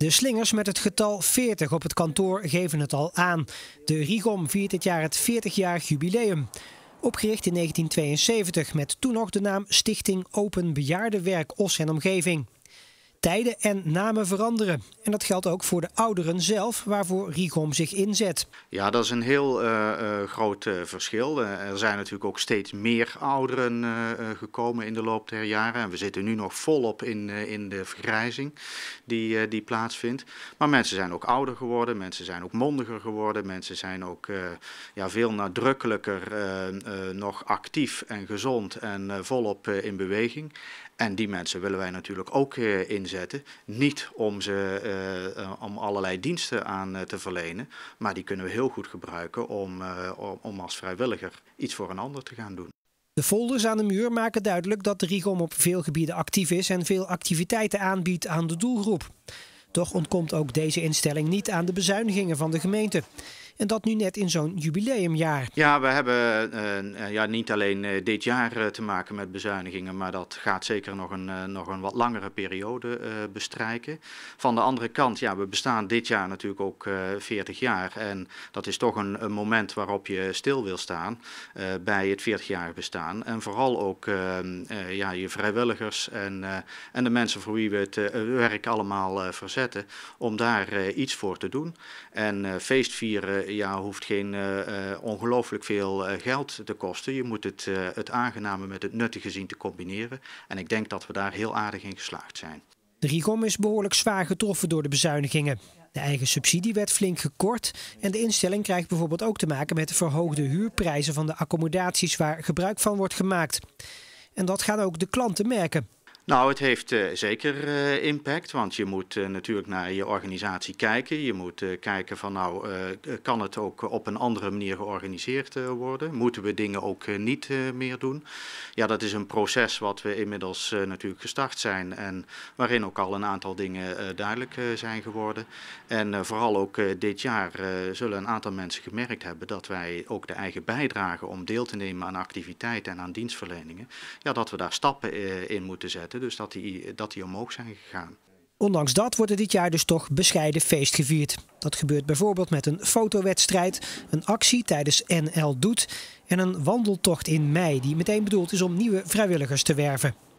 De slingers met het getal 40 op het kantoor geven het al aan. De Rigom viert dit jaar het 40-jarig jubileum. Opgericht in 1972 met toen nog de naam Stichting Open Bejaardenwerk Os en Omgeving. Tijden en namen veranderen. En dat geldt ook voor de ouderen zelf, waarvoor Rigom zich inzet. Ja, dat is een heel eh, eh, groot eh, verschil. er zijn natuurlijk ook steeds meer ouderen gekomen in de loop der jaren. En we zitten nu nog volop in, in de vergrijzing die, die plaatsvindt. Maar mensen zijn ook ouder geworden, mensen zijn ook mondiger geworden, mensen zijn ook ja, veel nadrukkelijker nog actief en gezond en volop in beweging. En die mensen willen wij natuurlijk ook inzetten niet om ze eh, eh, om allerlei diensten aan eh, te verlenen, maar die kunnen we heel goed gebruiken om, om als vrijwilliger iets voor een ander te gaan doen. De folders aan de muur maken duidelijk dat de RIGOM op veel gebieden actief is en veel activiteiten aanbiedt aan de doelgroep. Toch ontkomt ook deze instelling niet aan de bezuinigingen van de gemeente. En dat nu net in zo'n jubileumjaar. Ja, we hebben eh, eh, ja, niet alleen eh, dit jaar te maken met bezuinigingen, maar dat gaat zeker nog een, nog een wat langere periode bestrijken. Van de andere kant, ja, we bestaan dit jaar natuurlijk ook 40 jaar. En dat is toch een, een moment waarop je stil wil staan bij het 40-jarig bestaan. En vooral ook ja, je vrijwilligers en, en de mensen voor wie we het werk allemaal verzetten, om daar iets voor te doen. En feestvieren eh, ja, hoeft geen eh, eh, ongelooflijk veel geld te kosten. Je moet het, het aangename met het nuttige zien te combineren. En ik denk dat we daar heel aardig in geslaagd zijn. De rigom is behoorlijk zwaar getroffen door de bezuinigingen. De eigen subsidie werd flink gekort en de instelling krijgt bijvoorbeeld ook te maken met de verhoogde huurprijzen van de accommodaties waar gebruik van wordt gemaakt. En dat gaan ook de klanten merken. Nou, het heeft eh, zeker eh, impact, want je moet eh, natuurlijk naar je organisatie kijken. Je moet kijken van nou, kan het ook op een andere manier georganiseerd worden? Moeten we dingen ook niet meer doen? Ja, dat is een proces wat we inmiddels natuurlijk gestart zijn en waarin ook al een aantal dingen duidelijk zijn geworden. En vooral ook dit jaar zullen een aantal mensen gemerkt hebben dat wij ook de eigen bijdrage om deel te nemen aan activiteiten en aan dienstverleningen, ja, dat we daar stappen in moeten zetten dus dat die, dat die omhoog zijn gegaan. Ondanks dat wordt er dit jaar dus toch bescheiden feest gevierd. Dat gebeurt bijvoorbeeld met een fotowedstrijd, een actie tijdens NL Doet en een wandeltocht in mei die meteen bedoeld is om nieuwe vrijwilligers te werven.